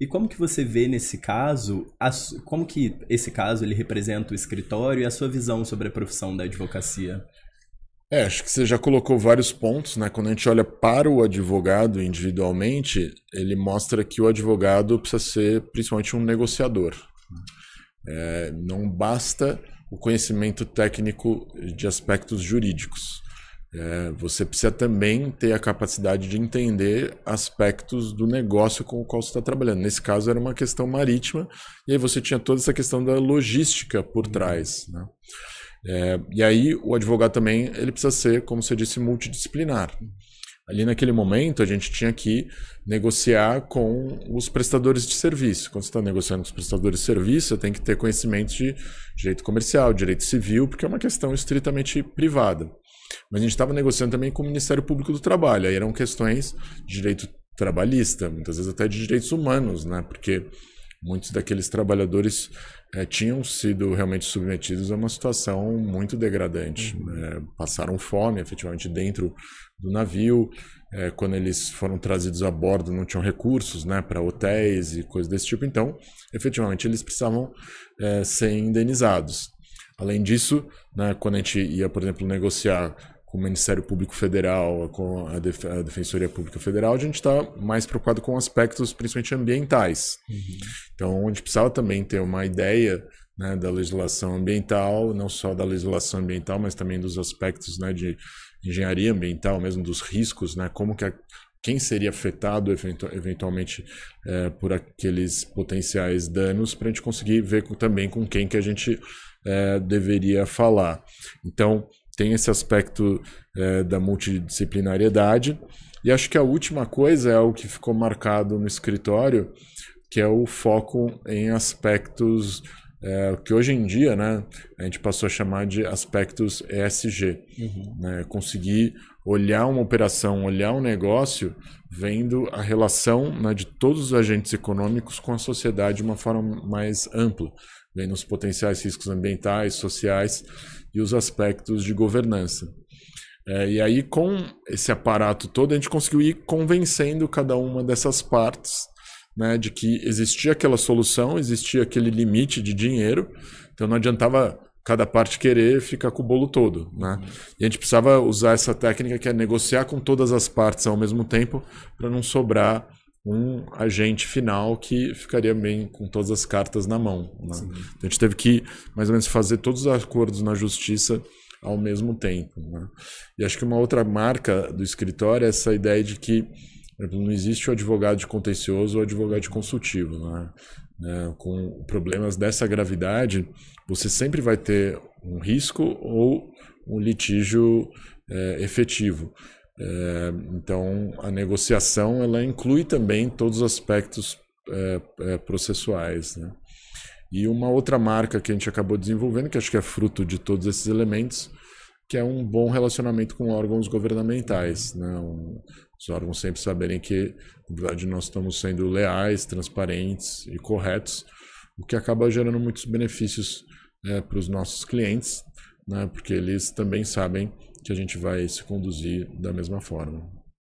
E como que você vê nesse caso, como que esse caso ele representa o escritório e a sua visão sobre a profissão da advocacia? É, acho que você já colocou vários pontos, né? Quando a gente olha para o advogado individualmente, ele mostra que o advogado precisa ser principalmente um negociador. É, não basta o conhecimento técnico de aspectos jurídicos. É, você precisa também ter a capacidade de entender aspectos do negócio com o qual você está trabalhando. Nesse caso, era uma questão marítima, e aí você tinha toda essa questão da logística por uhum. trás. Né? É, e aí, o advogado também ele precisa ser, como você disse, multidisciplinar. Ali naquele momento, a gente tinha que negociar com os prestadores de serviço. Quando você está negociando com os prestadores de serviço, você tem que ter conhecimento de direito comercial, direito civil, porque é uma questão estritamente privada. Mas a gente estava negociando também com o Ministério Público do Trabalho. Aí eram questões de direito trabalhista, muitas vezes até de direitos humanos, né? Porque muitos daqueles trabalhadores é, tinham sido realmente submetidos a uma situação muito degradante. Uhum. É, passaram fome, efetivamente, dentro do navio. É, quando eles foram trazidos a bordo, não tinham recursos né, para hotéis e coisas desse tipo. Então, efetivamente, eles precisavam eh, ser indenizados. Além disso, né, quando a gente ia, por exemplo, negociar com o Ministério Público Federal, com a, Def a Defensoria Pública Federal, a gente está mais preocupado com aspectos principalmente ambientais. Uhum. Então, a gente precisava também ter uma ideia né, da legislação ambiental, não só da legislação ambiental, mas também dos aspectos né, de engenharia ambiental, mesmo dos riscos, né, como que a, quem seria afetado eventu eventualmente é, por aqueles potenciais danos, para a gente conseguir ver com, também com quem que a gente é, deveria falar. Então, tem esse aspecto é, da multidisciplinariedade. E acho que a última coisa é o que ficou marcado no escritório, que é o foco em aspectos é, que hoje em dia né, a gente passou a chamar de aspectos ESG. Uhum. Né, conseguir olhar uma operação, olhar um negócio, vendo a relação né, de todos os agentes econômicos com a sociedade de uma forma mais ampla, vendo os potenciais riscos ambientais, sociais e os aspectos de governança. É, e aí, com esse aparato todo, a gente conseguiu ir convencendo cada uma dessas partes né, de que existia aquela solução, existia aquele limite de dinheiro, então não adiantava cada parte querer ficar com o bolo todo, né? E a gente precisava usar essa técnica que é negociar com todas as partes ao mesmo tempo para não sobrar um agente final que ficaria bem com todas as cartas na mão. Né? Então a gente teve que mais ou menos fazer todos os acordos na justiça ao mesmo tempo. Né? E acho que uma outra marca do escritório é essa ideia de que não existe o advogado de contencioso ou advogado de consultivo. É? Né? Com problemas dessa gravidade, você sempre vai ter um risco ou um litígio é, efetivo. É, então, a negociação ela inclui também todos os aspectos é, é, processuais. Né? E uma outra marca que a gente acabou desenvolvendo, que acho que é fruto de todos esses elementos, que é um bom relacionamento com órgãos governamentais, né? um, os órgãos sempre saberem que, na verdade, nós estamos sendo leais, transparentes e corretos, o que acaba gerando muitos benefícios é, para os nossos clientes, né, porque eles também sabem que a gente vai se conduzir da mesma forma.